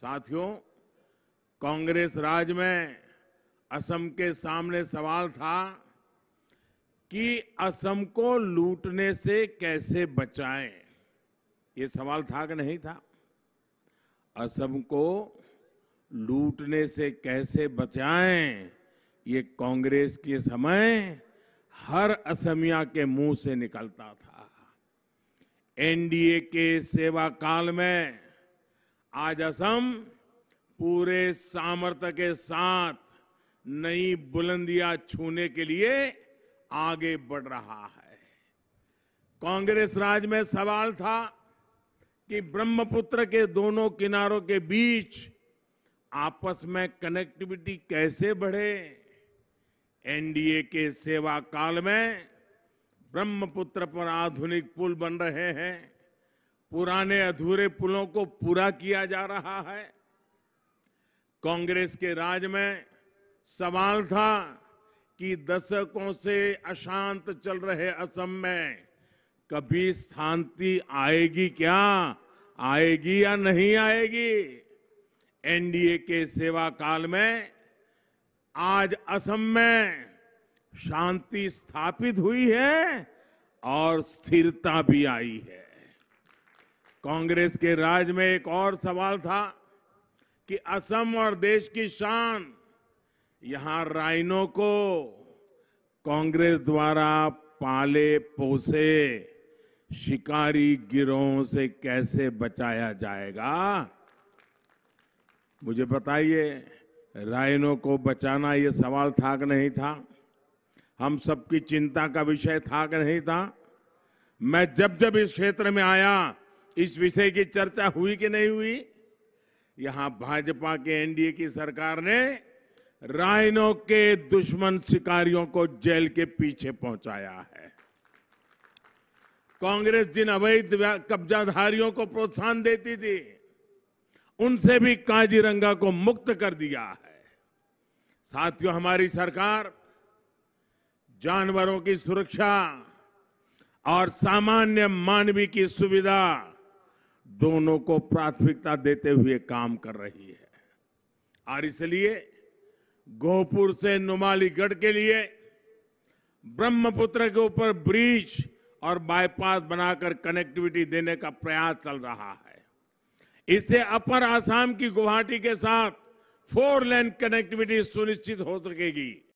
साथियों कांग्रेस राज में असम के सामने सवाल था कि असम को लूटने से कैसे बचाएं ये सवाल था कि नहीं था असम को लूटने से कैसे बचाएं ये कांग्रेस के समय हर असमिया के मुंह से निकलता था एनडीए के सेवा काल में आज असम पूरे सामर्थ्य के साथ नई बुलंदियां छूने के लिए आगे बढ़ रहा है कांग्रेस राज में सवाल था कि ब्रह्मपुत्र के दोनों किनारों के बीच आपस में कनेक्टिविटी कैसे बढ़े एनडीए के सेवा काल में ब्रह्मपुत्र पर आधुनिक पुल बन रहे हैं पुराने अधूरे पुलों को पूरा किया जा रहा है कांग्रेस के राज में सवाल था कि दशकों से अशांत चल रहे असम में कभी शांति आएगी क्या आएगी या नहीं आएगी एनडीए के सेवा काल में आज असम में शांति स्थापित हुई है और स्थिरता भी आई है कांग्रेस के राज में एक और सवाल था कि असम और देश की शान यहां राइनो को कांग्रेस द्वारा पाले पोसे शिकारी गिरोहों से कैसे बचाया जाएगा मुझे बताइए राइनो को बचाना ये सवाल था कि नहीं था हम सबकी चिंता का विषय था कि नहीं था मैं जब जब इस क्षेत्र में आया इस विषय की चर्चा हुई कि नहीं हुई यहां भाजपा के एनडीए की सरकार ने राइनो के दुश्मन शिकारियों को जेल के पीछे पहुंचाया है कांग्रेस जिन अवैध कब्जाधारियों को प्रोत्साहन देती थी उनसे भी काजीरंगा को मुक्त कर दिया है साथियों हमारी सरकार जानवरों की सुरक्षा और सामान्य मानवी की सुविधा दोनों को प्राथमिकता देते हुए काम कर रही है और इसलिए गोहपुर से नुमालीगढ़ के लिए ब्रह्मपुत्र के ऊपर ब्रिज और बाईपास बनाकर कनेक्टिविटी देने का प्रयास चल रहा है इससे अपर आसाम की गुवाहाटी के साथ फोर लेन कनेक्टिविटी सुनिश्चित हो सकेगी